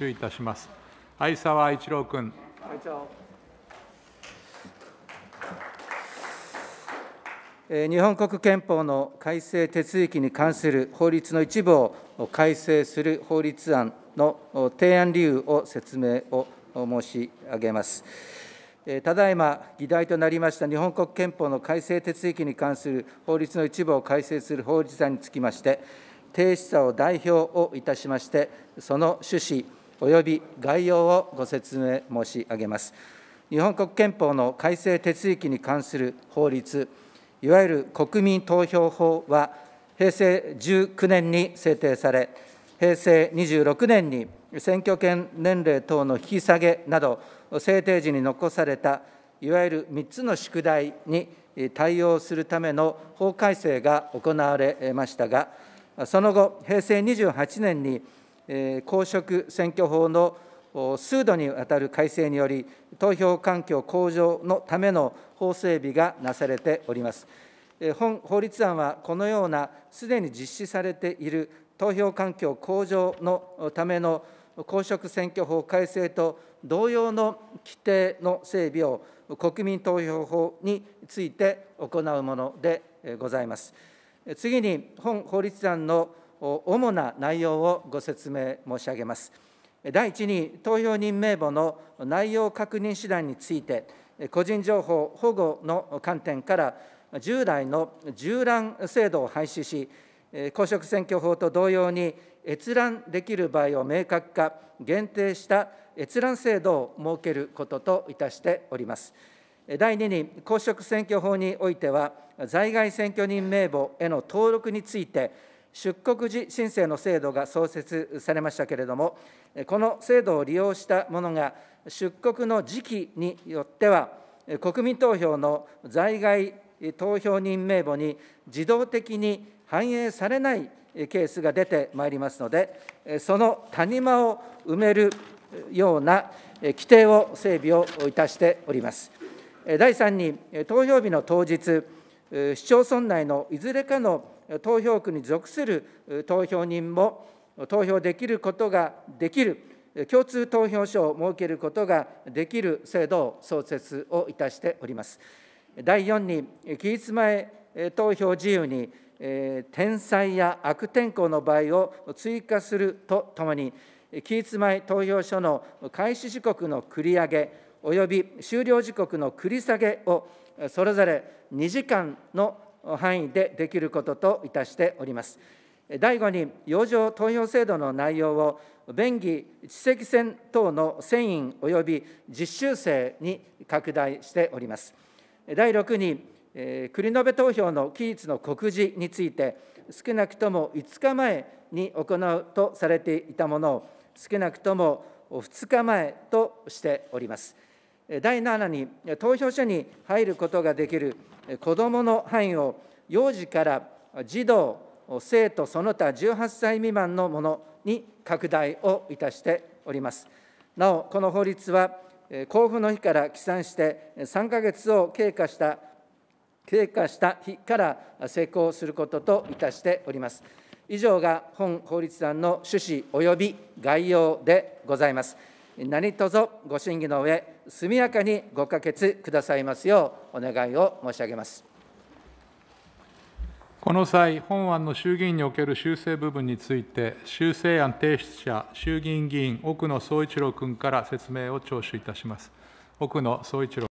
注意いたします。相沢一郎君。会長日本国憲法の改正手続きに関する法律の一部を改正する法律案の提案理由を説明を申し上げます。ただいま議題となりました日本国憲法の改正手続きに関する法律の一部を改正する法律案につきまして、提出者を代表をいたしまして、その趣旨、及び概要をご説明申し上げます。日本国憲法の改正手続きに関する法律、いわゆる国民投票法は、平成19年に制定され、平成26年に選挙権年齢等の引き下げなど、制定時に残されたいわゆる3つの宿題に対応するための法改正が行われましたが、その後、平成28年に公職選挙法の数度にわたる改正により、投票環境向上のための法整備がなされております。本法律案は、このようなすでに実施されている投票環境向上のための公職選挙法改正と同様の規定の整備を国民投票法について行うものでございます。次に、本法律案の主な内容をご説明申し上げます。第1に、投票人名簿の内容確認手段について、個人情報保護の観点から、従来の縦覧制度を廃止し、公職選挙法と同様に、閲覧できる場合を明確化、限定した閲覧制度を設けることといたしております。第2に、公職選挙法においては、在外選挙人名簿への登録について、出国時申請の制度が創設されましたけれども、この制度を利用した者が出国の時期によっては、国民投票の在外投票人名簿に自動的に反映されないケースが出てまいりますので、その谷間を埋めるような規定を整備をいたしております。第3に、投票日の当日、市町村内のいずれかの投票区に属する投票人も投票できることができる、共通投票所を設けることができる制度を創設をいたしております。第4に、期日前投票自由に、天災や悪天候の場合を追加するとともに、期日前投票所の開始時刻の繰り上げ、および終了時刻の繰り下げをそれぞれ2時間の範囲でできることといたしております。第5に、洋上投票制度の内容を、便宜、知識船等の船員及び実習生に拡大しております。第6に、繰り延べ投票の期日の告示について、少なくとも5日前に行うとされていたものを、少なくとも2日前としております。第7に、投票所に入ることができる子どもの範囲を幼児から児童、生徒その他18歳未満のものに拡大をいたしております。なお、この法律は、交付の日から起算して3ヶ月を経過した経過した日から施行することといたしております。以上が本法律案の趣旨及び概要でございます。何卒ご審議の上、速やかにご可決くださいますようお願いを申し上げます。この際、本案の衆議院における修正部分について、修正案提出者、衆議院議員、奥野総一郎君から説明を聴取いたします。奥野総一郎